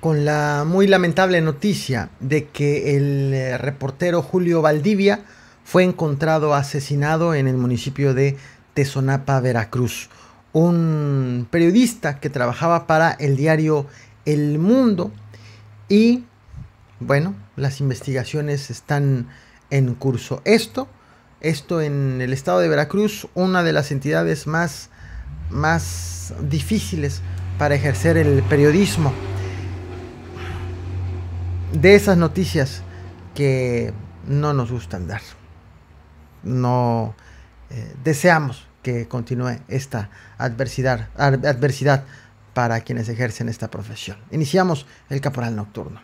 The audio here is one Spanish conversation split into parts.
con la muy lamentable noticia de que el eh, reportero Julio Valdivia fue encontrado asesinado en el municipio de Tesonapa, Veracruz. Un periodista que trabajaba para el diario El Mundo y bueno, las investigaciones están en curso. Esto, esto en el estado de Veracruz, una de las entidades más, más difíciles para ejercer el periodismo de esas noticias que no nos gustan dar. No eh, deseamos que continúe esta adversidad, adversidad para quienes ejercen esta profesión. Iniciamos el caporal nocturno.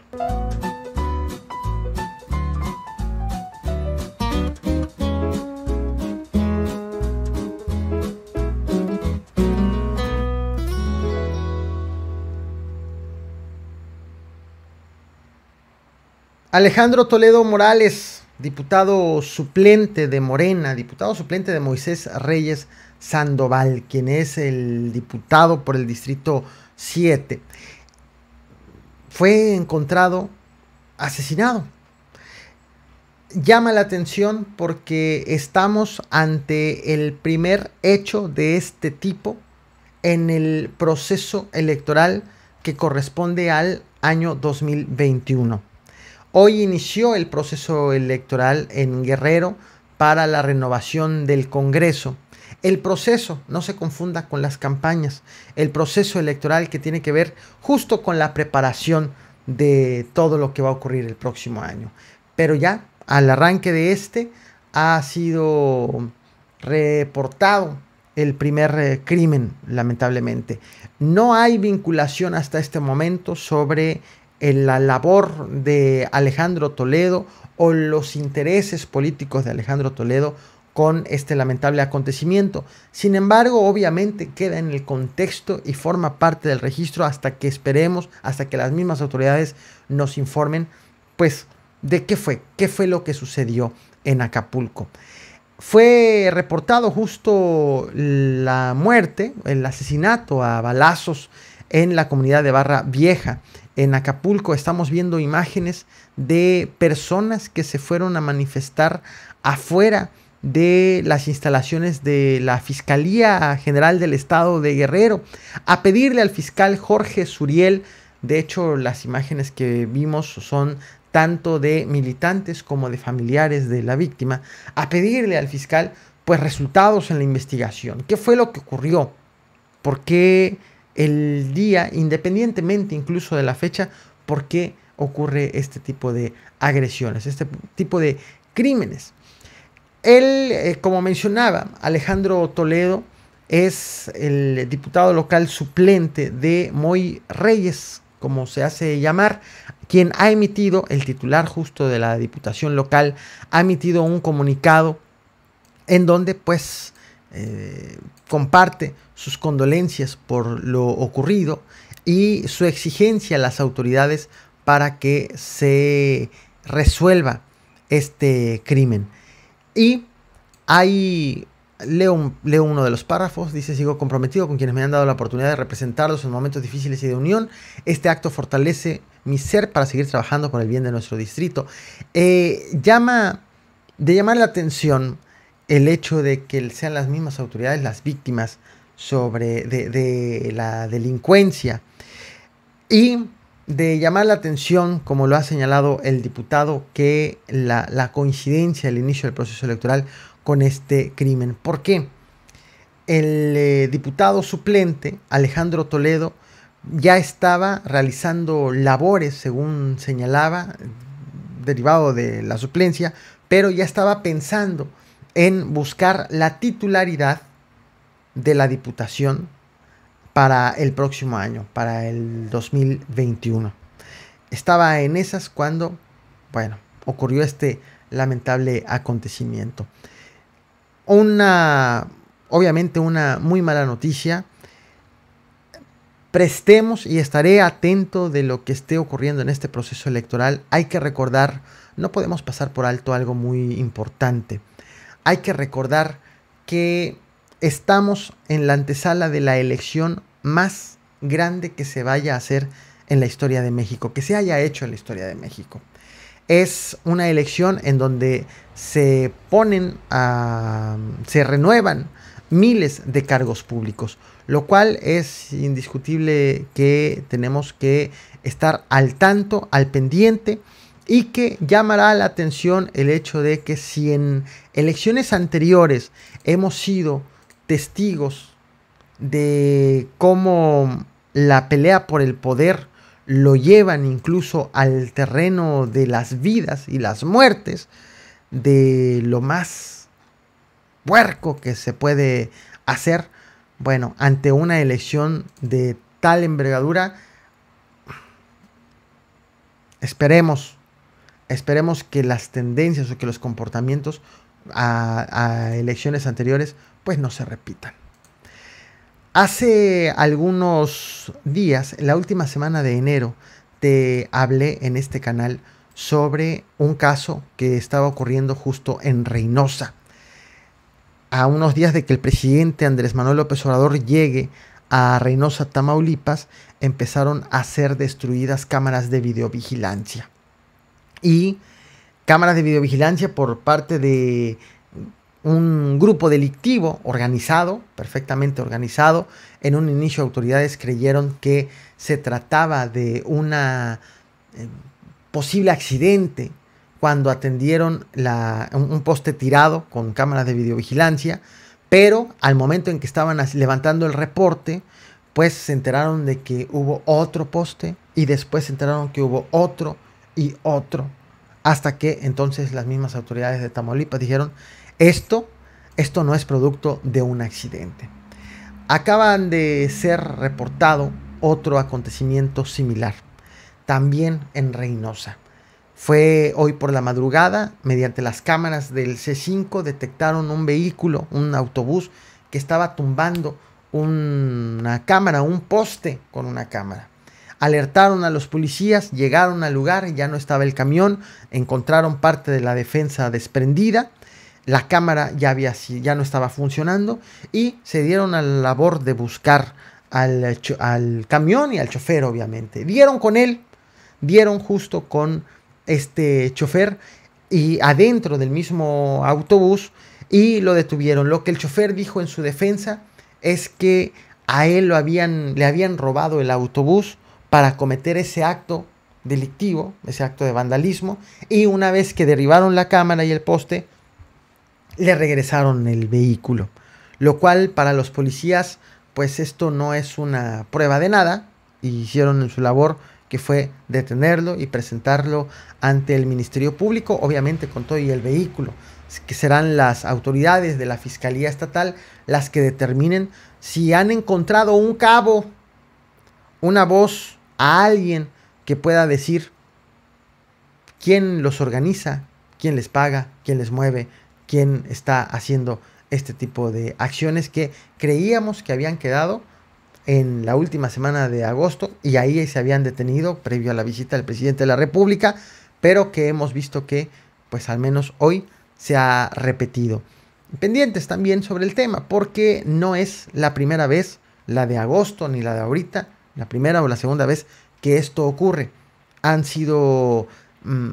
Alejandro Toledo Morales, diputado suplente de Morena, diputado suplente de Moisés Reyes Sandoval, quien es el diputado por el distrito 7, fue encontrado asesinado. Llama la atención porque estamos ante el primer hecho de este tipo en el proceso electoral que corresponde al año 2021. Hoy inició el proceso electoral en Guerrero para la renovación del Congreso. El proceso, no se confunda con las campañas, el proceso electoral que tiene que ver justo con la preparación de todo lo que va a ocurrir el próximo año. Pero ya al arranque de este ha sido reportado el primer eh, crimen, lamentablemente. No hay vinculación hasta este momento sobre en la labor de Alejandro Toledo o los intereses políticos de Alejandro Toledo con este lamentable acontecimiento. Sin embargo, obviamente queda en el contexto y forma parte del registro hasta que esperemos, hasta que las mismas autoridades nos informen, pues, de qué fue, qué fue lo que sucedió en Acapulco. Fue reportado justo la muerte, el asesinato a balazos en la comunidad de Barra Vieja, en Acapulco estamos viendo imágenes de personas que se fueron a manifestar afuera de las instalaciones de la Fiscalía General del Estado de Guerrero a pedirle al fiscal Jorge Suriel, de hecho las imágenes que vimos son tanto de militantes como de familiares de la víctima, a pedirle al fiscal pues resultados en la investigación. ¿Qué fue lo que ocurrió? ¿Por qué el día, independientemente incluso de la fecha, por qué ocurre este tipo de agresiones, este tipo de crímenes. Él, eh, como mencionaba, Alejandro Toledo es el diputado local suplente de Moy Reyes, como se hace llamar, quien ha emitido, el titular justo de la Diputación local, ha emitido un comunicado en donde pues eh, comparte sus condolencias por lo ocurrido y su exigencia a las autoridades para que se resuelva este crimen. Y ahí leo, leo, uno de los párrafos, dice, sigo comprometido con quienes me han dado la oportunidad de representarlos en momentos difíciles y de unión. Este acto fortalece mi ser para seguir trabajando con el bien de nuestro distrito. Eh, llama de llamar la atención el hecho de que sean las mismas autoridades las víctimas sobre de, la delincuencia y de llamar la atención, como lo ha señalado el diputado, que la, coincidencia el inicio del proceso electoral con este crimen. ¿Por qué? El eh, diputado suplente, Alejandro Toledo, ya estaba realizando labores, según señalaba, derivado de la suplencia, pero ya estaba pensando en buscar la titularidad de la Diputación para el próximo año, para el 2021. Estaba en esas cuando, bueno, ocurrió este lamentable acontecimiento. Una, obviamente una muy mala noticia. Prestemos y estaré atento de lo que esté ocurriendo en este proceso electoral. Hay que recordar, no podemos pasar por alto algo muy importante hay que recordar que estamos en la antesala de la elección más grande que se vaya a hacer en la historia de México, que se haya hecho en la historia de México. Es una elección en donde se ponen a, se renuevan miles de cargos públicos, lo cual es indiscutible que tenemos que estar al tanto, al pendiente y que llamará la atención el hecho de que si en elecciones anteriores hemos sido testigos de cómo la pelea por el poder lo llevan incluso al terreno de las vidas y las muertes, de lo más puerco que se puede hacer, bueno, ante una elección de tal envergadura, esperemos, esperemos que las tendencias o que los comportamientos a, elecciones anteriores, pues no se repitan. Hace algunos días, la última semana de enero, te hablé en este canal sobre un caso que estaba ocurriendo justo en Reynosa. A unos días de que el presidente Andrés Manuel López Obrador llegue a Reynosa, Tamaulipas, empezaron a ser destruidas cámaras de videovigilancia. Y cámaras de videovigilancia por parte de un grupo delictivo organizado, perfectamente organizado. En un inicio autoridades creyeron que se trataba de un eh, posible accidente cuando atendieron un, un poste tirado con cámaras de videovigilancia, pero al momento en que estaban levantando el reporte, pues se enteraron de que hubo otro poste y después se enteraron que hubo otro y otro hasta que entonces las mismas autoridades de Tamaulipas dijeron, esto, esto no es producto de un accidente. Acaban de ser reportado otro acontecimiento similar, también en Reynosa. Fue hoy por la madrugada, mediante las cámaras del C5 detectaron un vehículo, un autobús, que estaba tumbando una cámara, un poste con una cámara alertaron a los policías, llegaron al lugar, ya no estaba el camión, encontraron parte de la defensa desprendida, la cámara ya, había, ya no estaba funcionando y se dieron a la labor de buscar al, camión y al chofer, obviamente. Dieron con él, dieron justo con este chofer y adentro del mismo autobús y lo detuvieron. Lo que el chofer dijo en su defensa es que a él lo habían, le habían robado el autobús para cometer ese acto delictivo, ese acto de vandalismo, y una vez que derribaron la cámara y el poste, le regresaron el vehículo. Lo cual para los policías, pues esto no es una prueba de nada, y hicieron en su labor que fue detenerlo y presentarlo ante el Ministerio Público, obviamente con todo y el vehículo, que serán las autoridades de la Fiscalía Estatal las que determinen si han encontrado un cabo, una voz a alguien que pueda decir quién los organiza, quién les paga, quién les mueve, quién está haciendo este tipo de acciones que creíamos que habían quedado en la última semana de agosto y ahí se habían detenido previo a la visita del presidente de la República, pero que hemos visto que pues al menos hoy se ha repetido. Pendientes también sobre el tema, porque no es la primera vez, la de agosto ni la de ahorita, la primera o la segunda vez que esto ocurre. Han sido mm,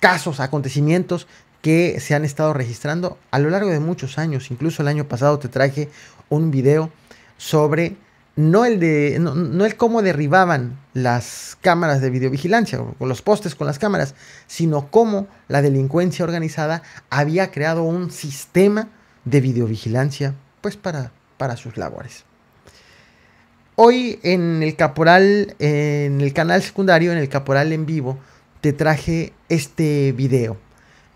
casos, acontecimientos que se han estado registrando a lo largo de muchos años. Incluso el año pasado te traje un video sobre no el de no, cómo derribaban las cámaras de videovigilancia con los postes con las cámaras, sino cómo la delincuencia organizada había creado un sistema de videovigilancia pues para para sus labores. Hoy en el Caporal, en el canal secundario, en el Caporal en vivo, te traje este video,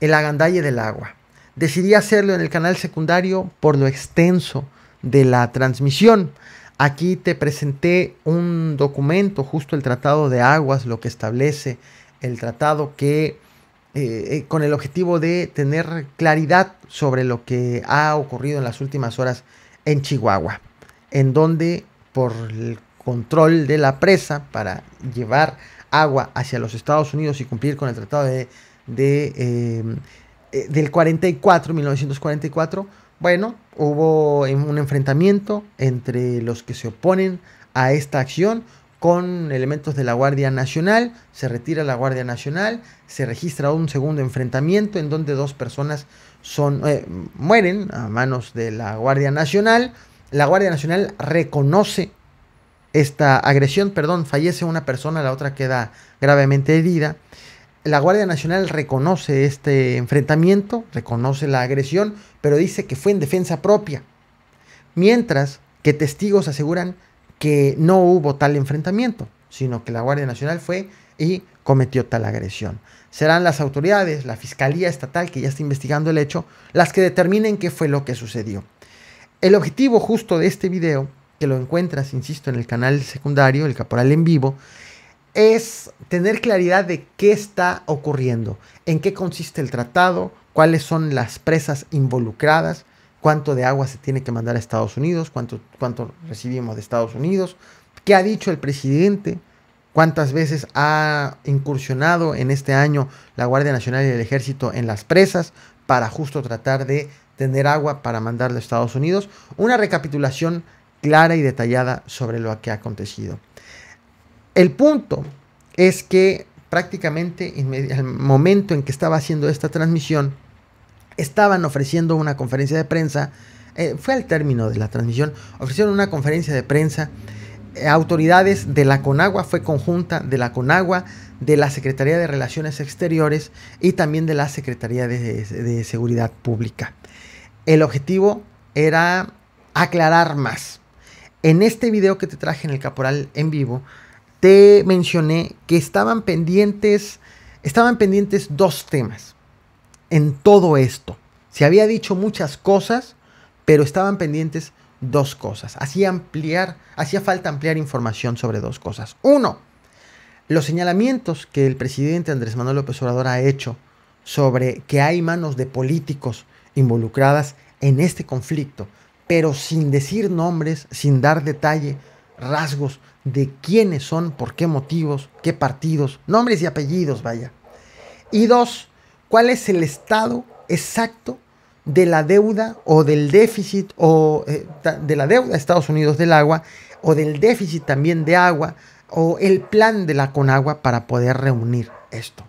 el agandalle del agua. Decidí hacerlo en el canal secundario por lo extenso de la transmisión. Aquí te presenté un documento, justo el Tratado de Aguas, lo que establece el tratado que eh, eh, con el objetivo de tener claridad sobre lo que ha ocurrido en las últimas horas en Chihuahua, en donde por el control de la presa para llevar agua hacia los Estados Unidos y cumplir con el tratado de, em, eh, del 44, 1944, bueno, hubo un enfrentamiento entre los que se oponen a esta acción con elementos de la Guardia Nacional, se retira la Guardia Nacional, se registra un segundo enfrentamiento en donde dos personas son, eh, mueren a manos de la Guardia Nacional, la Guardia Nacional reconoce esta agresión, perdón, fallece una persona, la otra queda gravemente herida. La Guardia Nacional reconoce este enfrentamiento, reconoce la agresión, pero dice que fue en defensa propia. Mientras que testigos aseguran que no hubo tal enfrentamiento, sino que la Guardia Nacional fue y cometió tal agresión. Serán las autoridades, la Fiscalía Estatal que ya está investigando el hecho, las que determinen qué fue lo que sucedió. El objetivo justo de este video, que lo encuentras, insisto, en el canal secundario, el Caporal en Vivo, es tener claridad de qué está ocurriendo, en qué consiste el tratado, cuáles son las presas involucradas, cuánto de agua se tiene que mandar a Estados Unidos, cuánto, cuánto recibimos de Estados Unidos, qué ha dicho el presidente, cuántas veces ha incursionado en este año la Guardia Nacional y el Ejército en las presas para justo tratar de tener agua para mandarle a Estados Unidos, una recapitulación clara y detallada sobre lo que ha acontecido. El punto es que prácticamente al momento en que estaba haciendo esta transmisión, estaban ofreciendo una conferencia de prensa, eh, fue al término de la transmisión, ofrecieron una conferencia de prensa, eh, autoridades de la Conagua, fue conjunta de la Conagua, de la Secretaría de Relaciones Exteriores y también de la Secretaría de Seguridad Pública el objetivo era aclarar más. En este video que te traje en el Caporal en vivo, te mencioné que estaban pendientes, estaban pendientes dos temas en todo esto. Se había dicho muchas cosas, pero estaban pendientes dos cosas. Hacía ampliar, hacía falta ampliar información sobre dos cosas. Uno, los señalamientos que el presidente Andrés Manuel López Obrador ha hecho sobre que hay manos de políticos involucradas en este conflicto, pero sin decir nombres, sin dar detalle, rasgos de quiénes son, por qué motivos, qué partidos, nombres y apellidos, vaya. Y dos, cuál es el estado exacto de la deuda o del déficit o eh, de la deuda de Estados Unidos del agua o del déficit también de agua o el plan de la Conagua para poder reunir esto.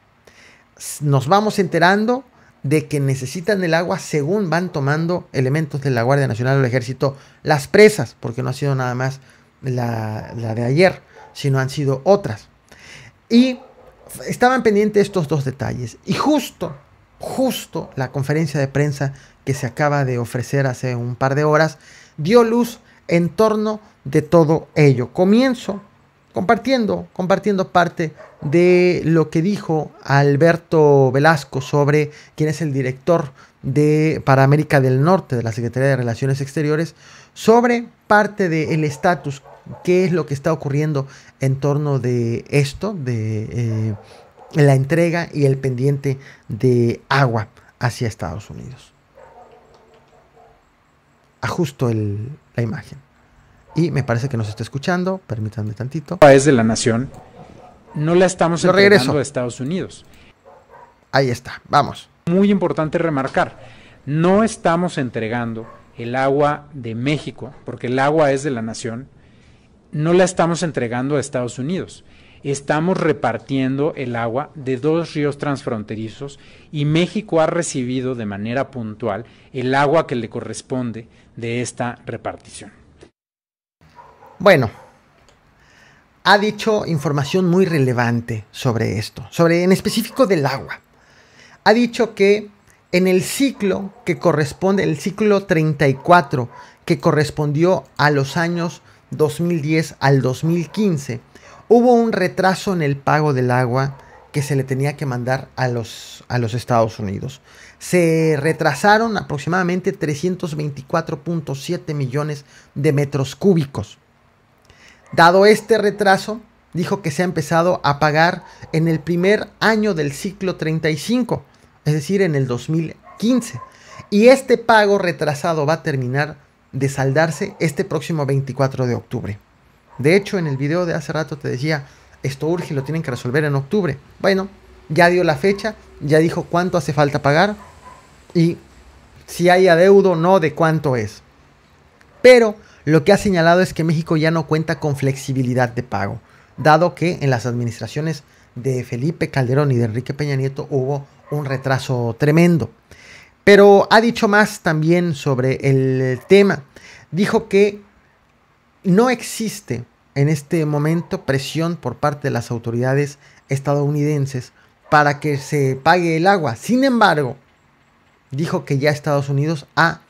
Nos vamos enterando de que necesitan el agua según van tomando elementos de la Guardia Nacional o el Ejército las presas, porque no ha sido nada más la, la de ayer, sino han sido otras. Y estaban pendientes estos dos detalles. Y justo, justo la conferencia de prensa que se acaba de ofrecer hace un par de horas dio luz en torno de todo ello. Comienzo compartiendo, compartiendo parte de lo que dijo Alberto Velasco sobre quién es el director de, para América del Norte de la Secretaría de Relaciones Exteriores, sobre parte del estatus, qué es lo que está ocurriendo en torno de esto, de eh, la entrega y el pendiente de agua hacia Estados Unidos. Ajusto la imagen. Y me parece que nos está escuchando. Permítanme tantito. Es de la nación. No la estamos entregando a Estados Unidos. Ahí está. Vamos. Muy importante remarcar. No estamos entregando el agua de México, porque el agua es de la nación. No la estamos entregando a Estados Unidos estamos repartiendo el agua de dos ríos transfronterizos y México ha recibido de manera puntual el agua que le corresponde de esta repartición. Bueno, ha dicho información muy relevante sobre esto, sobre en específico del agua. Ha dicho que en el ciclo que corresponde, el ciclo 34, que correspondió a los años 2010 al 2015, hubo un retraso en el pago del agua que se le tenía que mandar a los, a los Estados Unidos. Se retrasaron aproximadamente 324.7 millones de metros cúbicos. Dado este retraso, dijo que se ha empezado a pagar en el primer año del ciclo 35, es decir, en el 2015. Y este pago retrasado va a terminar de saldarse este próximo 24 de octubre. De hecho, en el video de hace rato te decía, esto urge, lo tienen que resolver en octubre. Bueno, ya dio la fecha, ya dijo cuánto hace falta pagar y si hay adeudo no de cuánto es. Pero lo que ha señalado es que México ya no cuenta con flexibilidad de pago, dado que en las administraciones de Felipe Calderón y de Enrique Peña Nieto hubo un retraso tremendo. Pero ha dicho más también sobre el tema. Dijo que no existe en este momento presión por parte de las autoridades estadounidenses para que se pague el agua. Sin embargo, dijo que ya Estados Unidos ha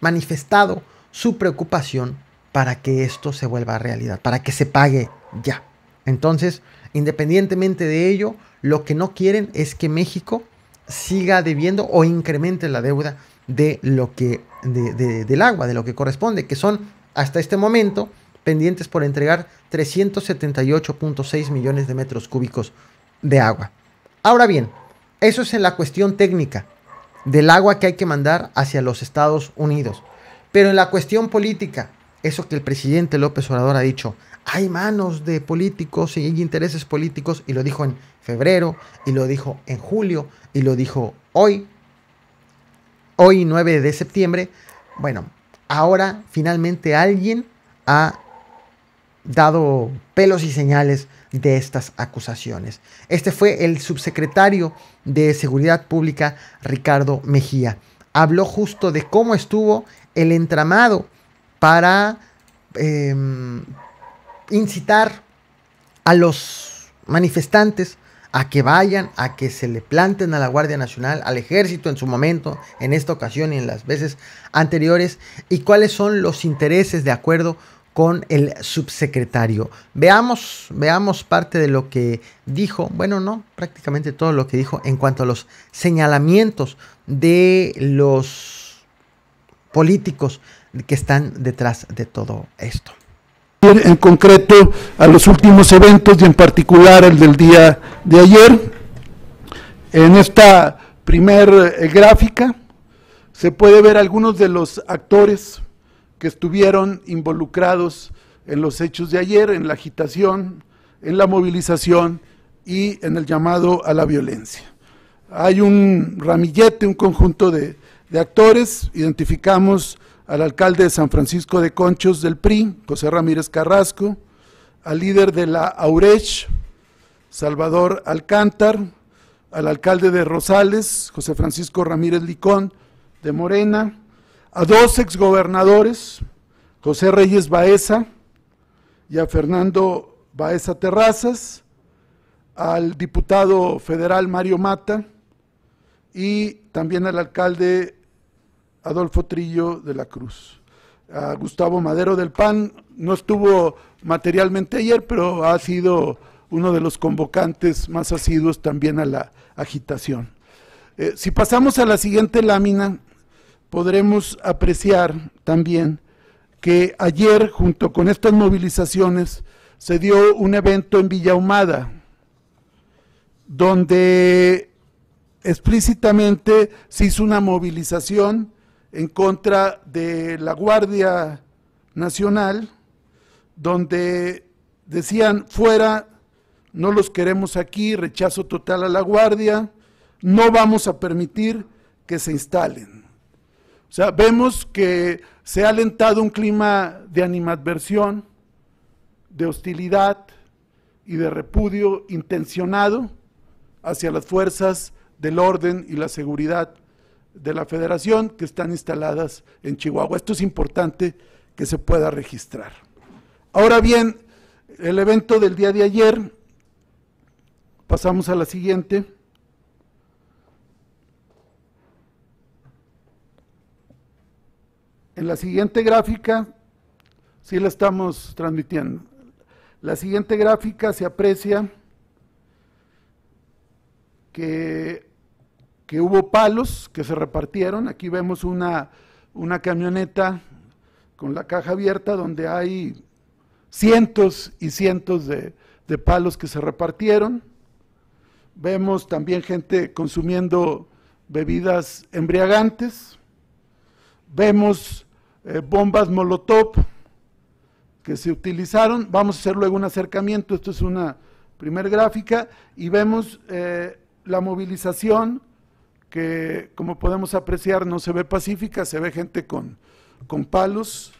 manifestado su preocupación para que esto se vuelva realidad, para que se pague ya. Entonces, independientemente de ello, lo que no quieren es que México siga debiendo o incremente la deuda de lo que del agua, de lo que corresponde, que son hasta este momento pendientes por entregar 378.6 millones de metros cúbicos de agua. Ahora bien, eso es en la cuestión técnica del agua que hay que mandar hacia los Estados Unidos. Pero en la cuestión política, eso que el presidente López Obrador ha dicho, hay manos de políticos y hay intereses políticos, y lo dijo en febrero, y lo dijo en julio, y lo dijo hoy, hoy 9 de septiembre. Bueno, ahora finalmente alguien ha dado pelos y señales de estas acusaciones. Este fue el subsecretario de Seguridad Pública, Ricardo Mejía. Habló justo de cómo estuvo el entramado para em, incitar a los manifestantes a que vayan, a que se le planten a la Guardia Nacional, al ejército en su momento, en esta ocasión y en las veces anteriores, y cuáles son los intereses de acuerdo con el subsecretario. Veamos, veamos parte de lo que dijo, bueno, no, prácticamente todo lo que dijo en cuanto a los señalamientos de los políticos que están detrás de todo esto. En concreto a los últimos eventos y en particular el del día de ayer, en esta primer eh, gráfica se puede ver algunos de los actores que estuvieron involucrados en los hechos de ayer, en la agitación, en la movilización y en el llamado a la violencia. Hay un ramillete, un conjunto de, de actores, identificamos al alcalde de San Francisco de Conchos del PRI, José Ramírez Carrasco, al líder de la AURECH, Salvador Alcántar, al alcalde de Rosales, José Francisco Ramírez Licón, de Morena, a dos exgobernadores, José Reyes Baeza y a Fernando Baeza Terrazas, al diputado federal Mario Mata y también al alcalde Adolfo Trillo de la Cruz. A Gustavo Madero del PAN no estuvo materialmente ayer, pero ha sido uno de los convocantes más asiduos también a la agitación. Eh, si pasamos a la siguiente lámina, podremos apreciar también que ayer, junto con estas movilizaciones, se dio un evento en Villahumada, donde explícitamente se hizo una movilización en contra de la Guardia Nacional, donde decían fuera, no los queremos aquí, rechazo total a la Guardia, no vamos a permitir que se instalen. O sea, vemos que se ha alentado un clima de animadversión, de hostilidad y de repudio intencionado hacia las fuerzas del orden y la seguridad de la federación que están instaladas en Chihuahua. Esto es importante que se pueda registrar. Ahora bien, el evento del día de ayer, pasamos a la siguiente. En la siguiente gráfica, sí la estamos transmitiendo. La siguiente gráfica se aprecia que que hubo palos que se repartieron. Aquí vemos una, una camioneta con la caja abierta donde hay cientos y cientos de, palos que se repartieron. Vemos también gente consumiendo bebidas embriagantes. Vemos eh, bombas molotov que se utilizaron. Vamos a hacer luego un acercamiento. Esto es una primer gráfica. Y vemos eh, la movilización que como podemos apreciar no se ve pacífica, se ve gente con, con palos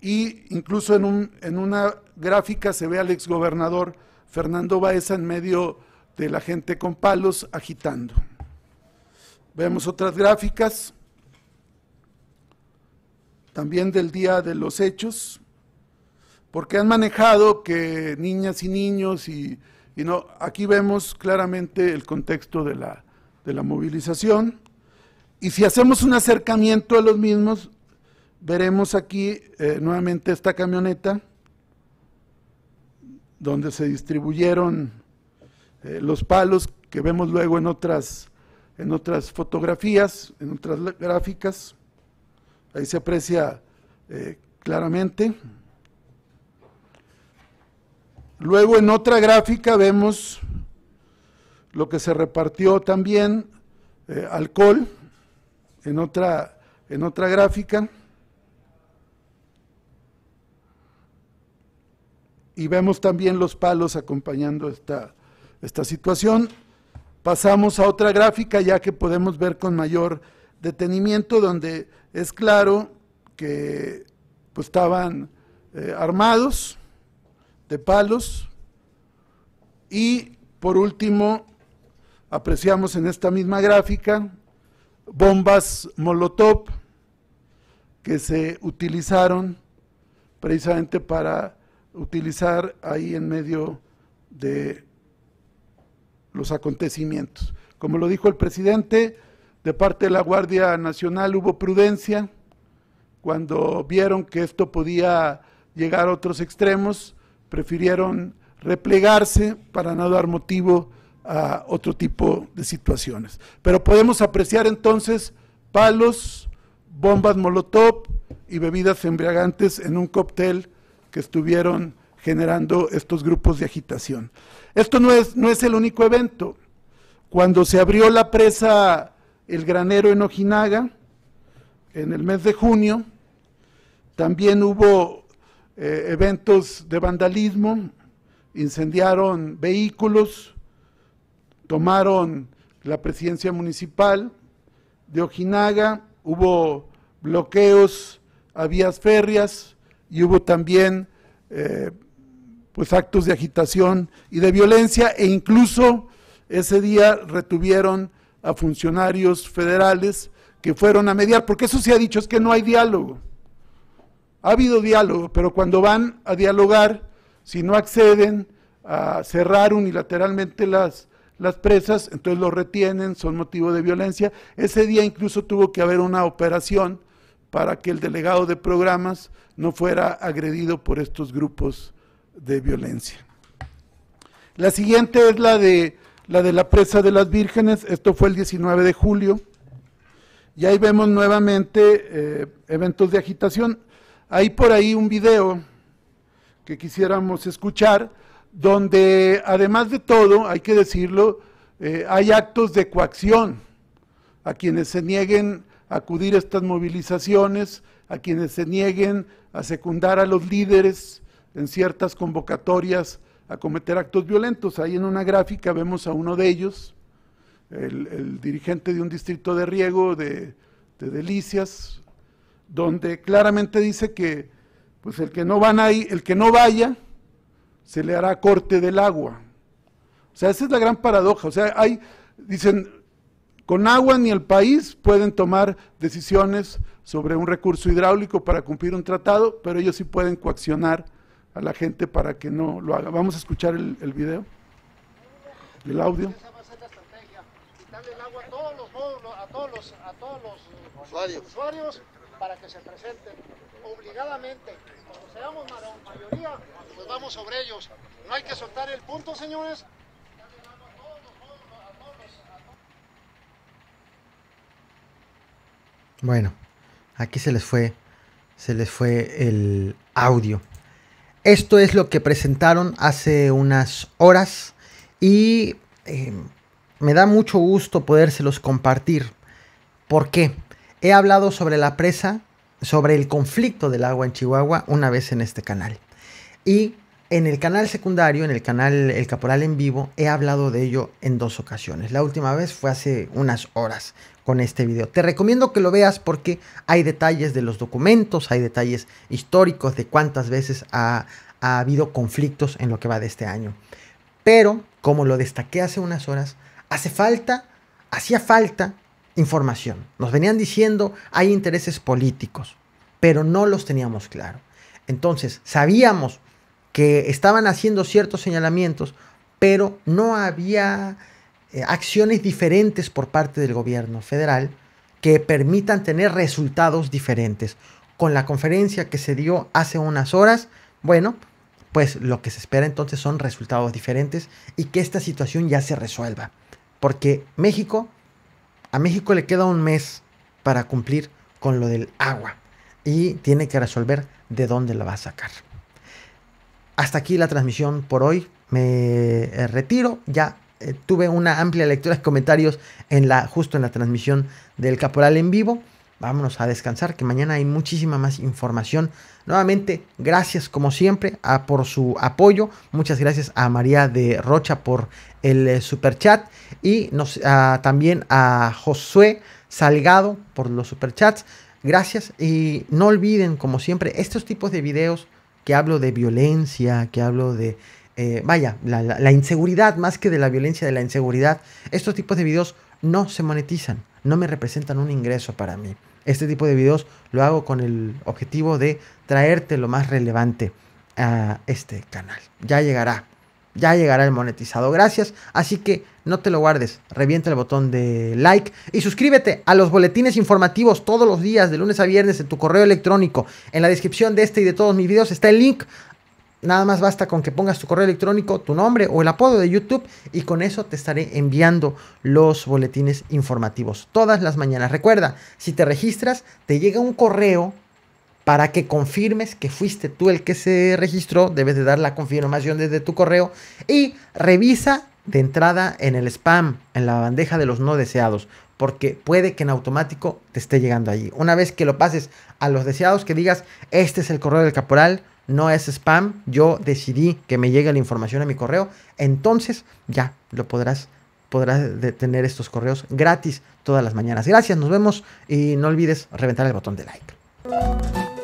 y incluso en, un, en una gráfica se ve al exgobernador Fernando Baeza en medio de la gente con palos agitando. Vemos otras gráficas, también del día de los hechos, porque han manejado que niñas y niños y, y no, aquí vemos claramente el contexto de la, de la movilización. Y si hacemos un acercamiento a los mismos, veremos aquí eh, nuevamente esta camioneta, donde se distribuyeron eh, los palos que vemos luego en otras, en otras fotografías, en otras gráficas. Ahí se aprecia eh, claramente. Luego en otra gráfica vemos lo que se repartió también, eh, alcohol, en otra, en otra gráfica. Y vemos también los palos acompañando esta, esta situación. Pasamos a otra gráfica ya que podemos ver con mayor detenimiento, donde es claro que pues, estaban eh, armados de palos. Y por último, apreciamos en esta misma gráfica bombas Molotov que se utilizaron precisamente para utilizar ahí en medio de los acontecimientos. Como lo dijo el presidente, de parte de la Guardia Nacional hubo prudencia cuando vieron que esto podía llegar a otros extremos, prefirieron replegarse para no dar motivo a otro tipo de situaciones. Pero podemos apreciar entonces palos, bombas molotov y bebidas embriagantes en un cóctel que estuvieron generando estos grupos de agitación. Esto no es, no es el único evento. Cuando se abrió la presa El Granero en Ojinaga, en el mes de junio, también hubo eh, eventos de vandalismo, incendiaron vehículos, tomaron la presidencia municipal de Ojinaga, hubo bloqueos a vías férreas y hubo también eh, pues actos de agitación y de violencia e incluso ese día retuvieron a funcionarios federales que fueron a mediar, porque eso se ha dicho, es que no hay diálogo. Ha habido diálogo, pero cuando van a dialogar, si no acceden a cerrar unilateralmente las las presas, entonces los retienen, son motivo de violencia. Ese día incluso tuvo que haber una operación para que el delegado de programas no fuera agredido por estos grupos de violencia. La siguiente es la de la, de la presa de las vírgenes, esto fue el 19 de julio, y ahí vemos nuevamente eh, eventos de agitación. Hay por ahí un video que quisiéramos escuchar, donde además de todo, hay que decirlo, eh, hay actos de coacción a quienes se nieguen a acudir a estas movilizaciones, a quienes se nieguen a secundar a los líderes en ciertas convocatorias a cometer actos violentos. Ahí en una gráfica vemos a uno de ellos, el, dirigente de un distrito de riego de, Delicias, donde claramente dice que pues el que no van el que no vaya, se le hará corte del agua. O sea, esa es la gran paradoja. O sea, hay, dicen, con agua ni el país pueden tomar decisiones sobre un recurso hidráulico para cumplir un tratado, pero ellos sí pueden coaccionar a la gente para que no lo haga. Vamos a escuchar el, video, el audio. a todos los usuarios para que se presenten obligadamente seamos mayoría, pues vamos sobre ellos. No hay que soltar el punto, señores. Bueno, aquí se les fue, se les fue el audio. Esto es lo que presentaron hace unas horas y em, me da mucho gusto podérselos compartir. ¿Por qué? He hablado sobre la presa sobre el conflicto del agua en Chihuahua una vez en este canal. Y en el canal secundario, en el canal El Caporal en Vivo, he hablado de ello en dos ocasiones. La última vez fue hace unas horas con este video. Te recomiendo que lo veas porque hay detalles de los documentos, hay detalles históricos de cuántas veces ha, habido conflictos en lo que va de este año. Pero, como lo destaqué hace unas horas, hace falta, hacía falta información. Nos venían diciendo, hay intereses políticos, pero no los teníamos claro. Entonces, sabíamos que estaban haciendo ciertos señalamientos, pero no había eh, acciones diferentes por parte del gobierno federal que permitan tener resultados diferentes. Con la conferencia que se dio hace unas horas, bueno, pues lo que se espera entonces son resultados diferentes y que esta situación ya se resuelva. Porque México a México le queda un mes para cumplir con lo del agua y tiene que resolver de dónde la va a sacar. Hasta aquí la transmisión por hoy. Me eh, retiro. Ya eh, tuve una amplia lectura de comentarios en la, justo en la transmisión del Caporal en vivo vámonos a descansar, que mañana hay muchísima más información. Nuevamente, gracias como siempre a, por su apoyo. Muchas gracias a María de Rocha por el eh, super chat y nos, también a Josué Salgado por los super chats. Gracias y no olviden, como siempre, estos tipos de videos que hablo de violencia, que hablo de, eh, vaya, la inseguridad, más que de la violencia, de la inseguridad, estos tipos de videos no se monetizan, no me representan un ingreso para mí. Este tipo de videos lo hago con el objetivo de traerte lo más relevante a este canal. Ya llegará, ya llegará el monetizado. Gracias, así que no te lo guardes. Revienta el botón de like y suscríbete a los boletines informativos todos los días, de lunes a viernes, en tu correo electrónico. En la descripción de este y de todos mis videos está el link Nada más basta con que pongas tu correo electrónico, tu nombre o el apodo de YouTube y con eso te estaré enviando los boletines informativos todas las mañanas. Recuerda, si te registras, te llega un correo para que confirmes que fuiste tú el que se registró. Debes de dar la confirmación desde tu correo y revisa de entrada en el spam, en la bandeja de los no deseados, porque puede que en automático te esté llegando allí. Una vez que lo pases a los deseados, que digas, este es el correo del caporal no es spam, yo decidí que me llegue la información a mi correo, entonces ya lo podrás podrás detener estos correos gratis todas las mañanas. Gracias, nos vemos y no olvides reventar el botón de like.